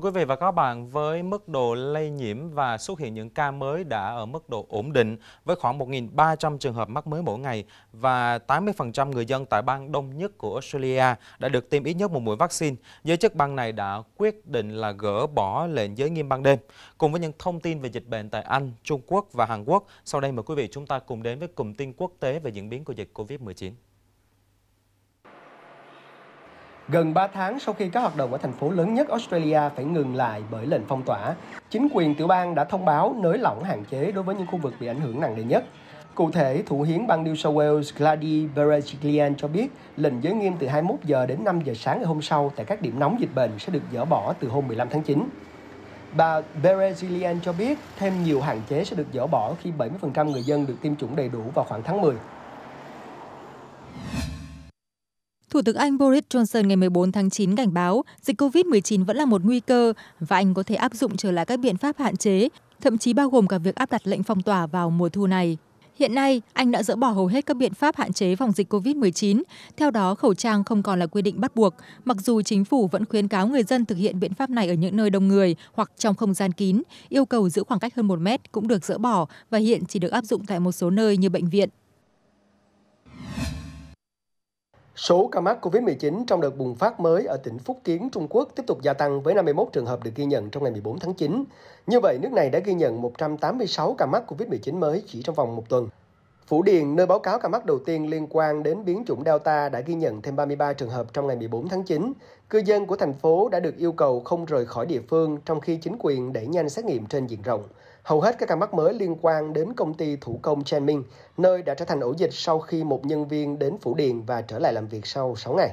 Thưa quý vị và các bạn, với mức độ lây nhiễm và xuất hiện những ca mới đã ở mức độ ổn định với khoảng 1.300 trường hợp mắc mới mỗi ngày và 80% người dân tại bang đông nhất của Australia đã được tiêm ít nhất một mũi vaccine, giới chức bang này đã quyết định là gỡ bỏ lệnh giới nghiêm ban đêm. Cùng với những thông tin về dịch bệnh tại Anh, Trung Quốc và Hàn Quốc, sau đây mời quý vị chúng ta cùng đến với cụm tin quốc tế về diễn biến của dịch COVID-19. Gần 3 tháng sau khi các hoạt động ở thành phố lớn nhất Australia phải ngừng lại bởi lệnh phong tỏa, chính quyền tiểu bang đã thông báo nới lỏng hạn chế đối với những khu vực bị ảnh hưởng nặng nề nhất. Cụ thể, thủ hiến bang New South Wales Gladys Berejiklian cho biết lệnh giới nghiêm từ 21 giờ đến 5 giờ sáng ngày hôm sau tại các điểm nóng dịch bệnh sẽ được dỡ bỏ từ hôm 15 tháng 9. Bà Berejiklian cho biết thêm nhiều hạn chế sẽ được dỡ bỏ khi 70% người dân được tiêm chủng đầy đủ vào khoảng tháng 10. Thủ tướng Anh Boris Johnson ngày 14 tháng 9 cảnh báo dịch COVID-19 vẫn là một nguy cơ và Anh có thể áp dụng trở lại các biện pháp hạn chế, thậm chí bao gồm cả việc áp đặt lệnh phong tỏa vào mùa thu này. Hiện nay, Anh đã dỡ bỏ hầu hết các biện pháp hạn chế phòng dịch COVID-19. Theo đó, khẩu trang không còn là quy định bắt buộc, mặc dù chính phủ vẫn khuyến cáo người dân thực hiện biện pháp này ở những nơi đông người hoặc trong không gian kín. Yêu cầu giữ khoảng cách hơn 1 mét cũng được dỡ bỏ và hiện chỉ được áp dụng tại một số nơi như bệnh viện. Số ca mắc COVID-19 trong đợt bùng phát mới ở tỉnh Phúc Kiến, Trung Quốc tiếp tục gia tăng với 51 trường hợp được ghi nhận trong ngày 14 tháng 9. Như vậy, nước này đã ghi nhận 186 ca mắc COVID-19 mới chỉ trong vòng một tuần. Phủ Điền, nơi báo cáo ca mắc đầu tiên liên quan đến biến chủng Delta đã ghi nhận thêm 33 trường hợp trong ngày 14 tháng 9. Cư dân của thành phố đã được yêu cầu không rời khỏi địa phương trong khi chính quyền đẩy nhanh xét nghiệm trên diện rộng. Hầu hết các ca mắc mới liên quan đến công ty thủ công Chenming, nơi đã trở thành ổ dịch sau khi một nhân viên đến Phủ Điền và trở lại làm việc sau 6 ngày.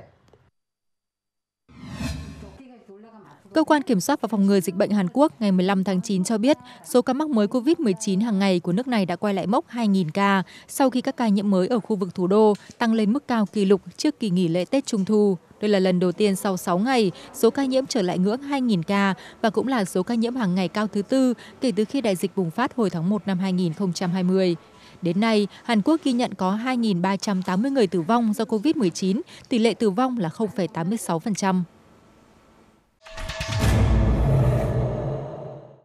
Cơ quan Kiểm soát và Phòng ngừa Dịch bệnh Hàn Quốc ngày 15 tháng 9 cho biết số ca mắc mới COVID-19 hàng ngày của nước này đã quay lại mốc 2.000 ca sau khi các ca nhiễm mới ở khu vực thủ đô tăng lên mức cao kỷ lục trước kỳ nghỉ lễ Tết Trung Thu. Đây là lần đầu tiên sau 6 ngày, số ca nhiễm trở lại ngưỡng 2.000 ca và cũng là số ca nhiễm hàng ngày cao thứ tư kể từ khi đại dịch bùng phát hồi tháng 1 năm 2020. Đến nay, Hàn Quốc ghi nhận có 2.380 người tử vong do COVID-19, tỷ lệ tử vong là 0,86%.